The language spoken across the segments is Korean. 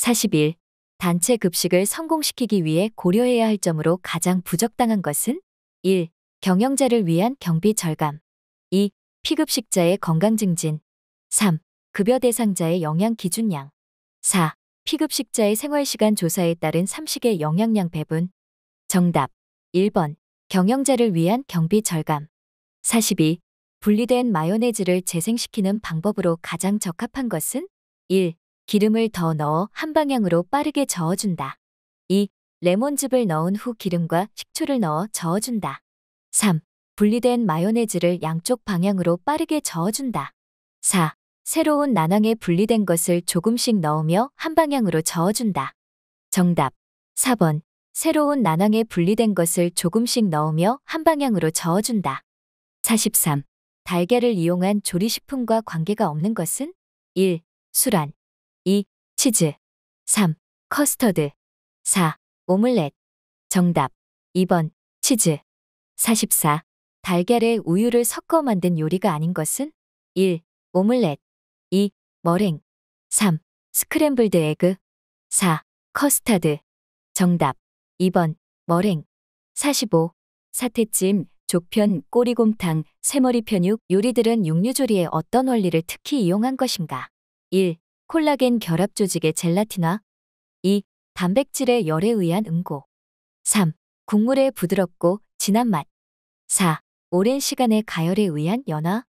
40일 단체 급식을 성공시키기 위해 고려해야 할 점으로 가장 부적당한 것은 1. 경영자를 위한 경비 절감 2. 피급식자의 건강 증진 3. 급여 대상자의 영양 기준량 4. 피급식자의 생활시간 조사에 따른 삼식의 영양량 배분 정답 1번 경영자를 위한 경비 절감 42. 분리된 마요네즈를 재생시키는 방법으로 가장 적합한 것은 1. 기름을 더 넣어 한 방향으로 빠르게 저어준다. 2. 레몬즙을 넣은 후 기름과 식초를 넣어 저어준다. 3. 분리된 마요네즈를 양쪽 방향으로 빠르게 저어준다. 4. 새로운 난황에 분리된 것을 조금씩 넣으며 한 방향으로 저어준다. 정답 4번 새로운 난황에 분리된 것을 조금씩 넣으며 한 방향으로 저어준다. 43. 달걀을 이용한 조리식품과 관계가 없는 것은? 1. 술안 2. 치즈 3. 커스터드 4. 오믈렛 정답 2번 치즈 44. 달걀에 우유를 섞어 만든 요리가 아닌 것은? 1. 오믈렛 2. 머랭 3. 스크램블드 에그 4. 커스터드 정답 2번 머랭 45. 사태찜, 조편, 꼬리곰탕, 새머리 편육 요리들은 육류조리에 어떤 원리를 특히 이용한 것인가? 1. 콜라겐 결합 조직의 젤라틴화 2. 단백질의 열에 의한 응고 3. 국물의 부드럽고 진한 맛 4. 오랜 시간의 가열에 의한 연화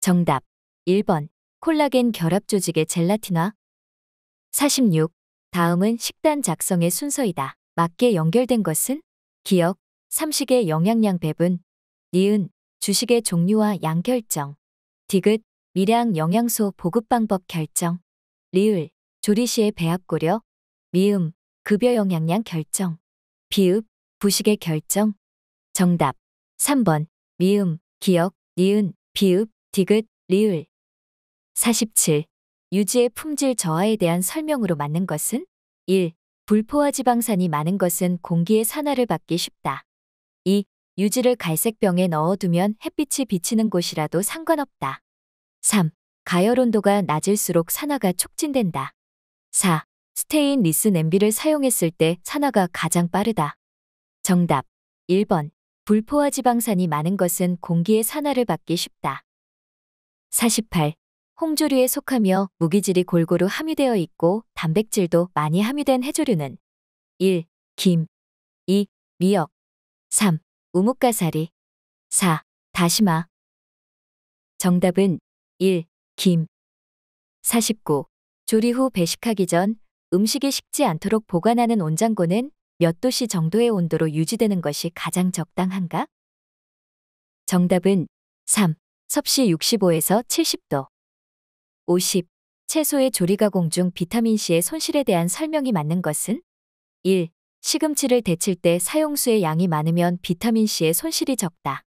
정답 1번 콜라겐 결합 조직의 젤라틴화 46. 다음은 식단 작성의 순서이다. 맞게 연결된 것은 기억, 삼식의 영양량 배분, 니은, 주식의 종류와 양 결정, 디귿, 미량 영양소 보급 방법 결정. 리을, 조리시의 배합 고려, 미음, 급여 영향량 결정, 비읍, 부식의 결정. 정답 3번 미음, 기억 니은, 비읍, 디귿, 리을 47. 유지의 품질 저하에 대한 설명으로 맞는 것은 1. 불포화 지방산이 많은 것은 공기의 산화를 받기 쉽다. 2. 유지를 갈색병에 넣어두면 햇빛이 비치는 곳이라도 상관없다. 3. 가열 온도가 낮을수록 산화가 촉진된다. 4. 스테인 리스 냄비를 사용했을 때 산화가 가장 빠르다. 정답 1번 불포화 지방산이 많은 것은 공기의 산화를 받기 쉽다. 48. 홍조류에 속하며 무기질이 골고루 함유되어 있고 단백질도 많이 함유된 해조류는 1. 김 2. 미역 3. 우뭇가사리 4. 다시마 정답은 1. 김. 49. 조리 후 배식하기 전 음식이 식지 않도록 보관하는 온장고는 몇 도씨 정도의 온도로 유지되는 것이 가장 적당한가? 정답은 3. 섭씨 65에서 70도. 50. 채소의 조리 가공 중 비타민C의 손실에 대한 설명이 맞는 것은? 1. 시금치를 데칠 때 사용수의 양이 많으면 비타민C의 손실이 적다.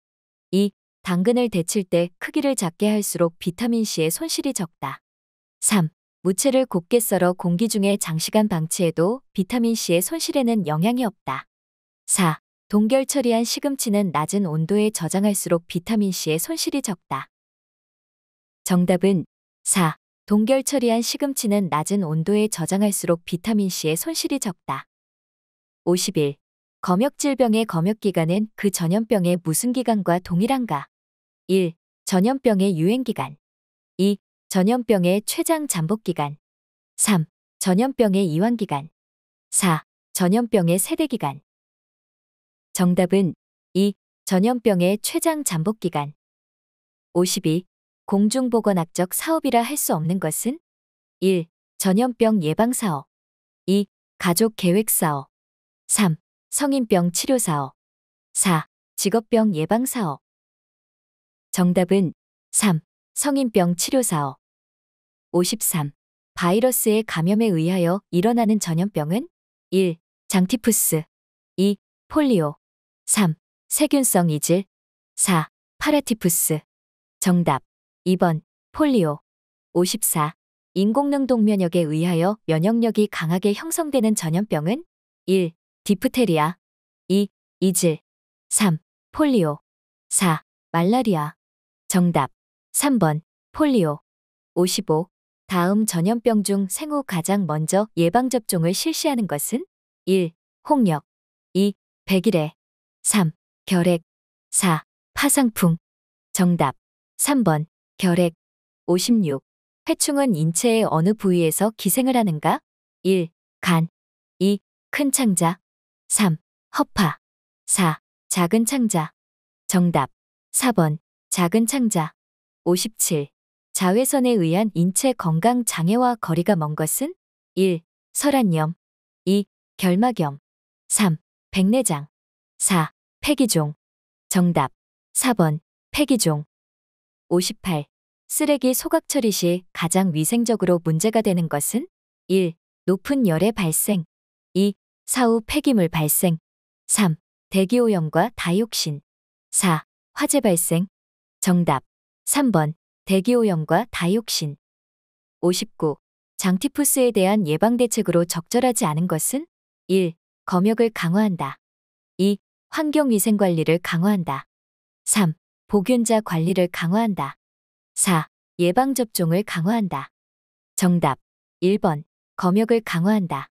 2. 당근을 데칠 때 크기를 작게 할수록 비타민C의 손실이 적다. 3. 무채를 곱게 썰어 공기 중에 장시간 방치해도 비타민C의 손실에는 영향이 없다. 4. 동결 처리한 시금치는 낮은 온도에 저장할수록 비타민C의 손실이 적다. 정답은 4. 동결 처리한 시금치는 낮은 온도에 저장할수록 비타민C의 손실이 적다. 51. 검역질병의 검역기간은 그 전염병의 무슨 기간과 동일한가? 1. 전염병의 유행기간 2. 전염병의 최장 잠복기간 3. 전염병의 이완기간 4. 전염병의 세대기간 정답은 2. 전염병의 최장 잠복기간 52. 공중보건학적 사업이라 할 수 없는 것은 1. 전염병 예방사업 2. 가족계획사업 3. 성인병 치료사업 4. 직업병 예방사업 정답은 3. 성인병 치료 사업. 53. 바이러스의 감염에 의하여 일어나는 전염병은 1. 장티푸스 2. 폴리오 3. 세균성 이질 4. 파라티푸스 정답 2번 폴리오 54. 인공능 동면역에 의하여 면역력이 강하게 형성되는 전염병은 1. 디프테리아 2. 이질 3. 폴리오 4. 말라리아 정답 3번 폴리오 55 다음 전염병 중 생후 가장 먼저 예방접종을 실시하는 것은 1. 홍역 2. 백일해 3. 결핵 4. 파상풍 정답 3번 결핵 56 해충은 인체의 어느 부위에서 기생을 하는가? 1. 간 2. 큰 창자 3. 허파 4. 작은 창자 정답 4번 작은 창자 57. 자외선에 의한 인체 건강 장애와 거리가 먼 것은 1. 설안염 2. 결막염 3. 백내장 4. 폐기종 정답 4번 폐기종 58. 쓰레기 소각 처리 시 가장 위생적으로 문제가 되는 것은 1. 높은 열의 발생 2. 사후 폐기물 발생 3. 대기오염과 다이옥신 4. 화재 발생 정답 3번 대기오염과 다이옥신 59. 장티푸스에 대한 예방대책으로 적절하지 않은 것은 1. 검역을 강화한다. 2. 환경위생관리를 강화한다. 3. 보균자 관리를 강화한다. 4. 예방접종을 강화한다. 정답 1번 검역을 강화한다.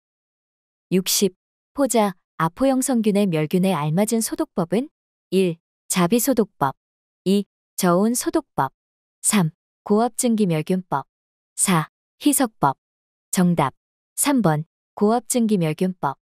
60. 포자, 아포형성균의 멸균에 알맞은 소독법은 1. 자비소독법 2. 저온 소독법 3. 고압증기멸균법 4. 희석법 정답 3번 고압증기멸균법